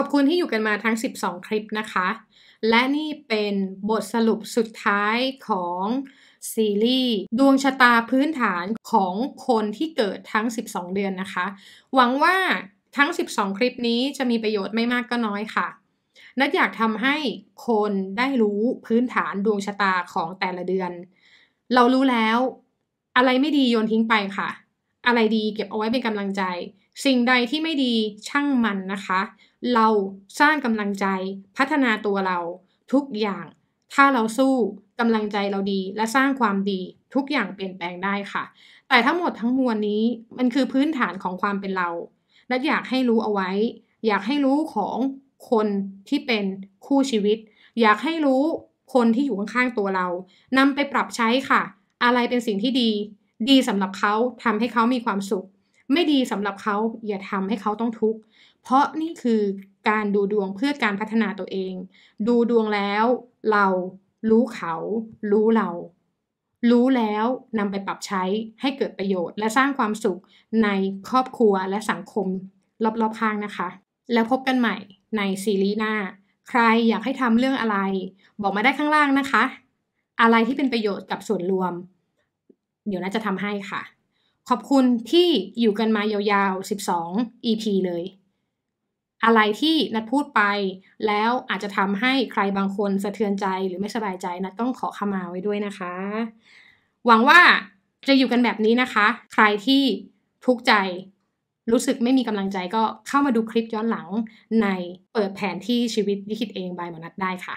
ขอบคุณที่อยู่กันมาทั้ง 12 คลิปนะคะ และนี่เป็นบทสรุปสุดท้ายของซีรีส์ดวงชะตาพื้นฐานของคนที่เกิดทั้ง 12 เดือนนะคะ หวังว่าทั้ง 12 คลิปนี้จะมีประโยชน์ไม่มากก็น้อยค่ะ นัดอยากทำให้คนได้รู้พื้นฐานดวงชะตาของแต่ละเดือน เรารู้แล้วอะไรไม่ดีโยนทิ้งไปค่ะ อะไรดีเก็บเอาไว้เป็นกำลังใจสิ่งใดที่ไม่ดีช่างมันนะคะ เราสร้างกำลังใจพัฒนาตัวเราทุกอย่าง ถ้าเราสู้กำลังใจเราดี และสร้างความดี ทุกอย่างเปลี่ยนแปลงได้ค่ะ แต่ทั้งหมดทั้งมวลนี้มันคือพื้นฐานของความเป็นเรา และอยากให้รู้เอาไว้ อยากให้รู้ของคนที่เป็นคู่ชีวิต อยากให้รู้คนที่อยู่ข้างๆตัวเรานำไปปรับใช้ค่ะ อะไรเป็นสิ่งที่ดี ดีสำหรับเขาทำให้เขามีความสุขไม่ดีสำหรับเขาอย่าทำให้เขาต้องทุกข์เพราะนี่คือการดูดวงเพื่อการพัฒนาตัวเอง ดูดวงแล้วเรารู้เขา รู้เรารู้แล้วนำไปปรับใช้ให้เกิดประโยชน์ และสร้างความสุขในครอบครัวและสังคม รอบๆข้างนะคะ แล้วพบกันใหม่ในซีรีส์หน้า ใครอยากให้ทำเรื่องอะไร บอกมาได้ข้างล่างนะคะ อะไรที่เป็นประโยชน์กับส่วนรวม เดี๋ยวน่าจะทำให้ค่ะขอบคุณที่อยู่กันมายาวๆ 12 EP เลย อะไรที่นัดพูดไปแล้วอาจจะทำให้ใครบางคนสะเทือนใจหรือไม่สบายใจ นัดต้องขอขมาไว้ด้วยนะคะ หวังว่าจะอยู่กันแบบนี้นะคะ ใครที่ทุกข์ใจรู้สึกไม่มีกำลังใจก็เข้ามาดูคลิปย้อนหลังในเปิดแผนที่ชีวิตยิคิดเองบายมนัดได้ค่ะ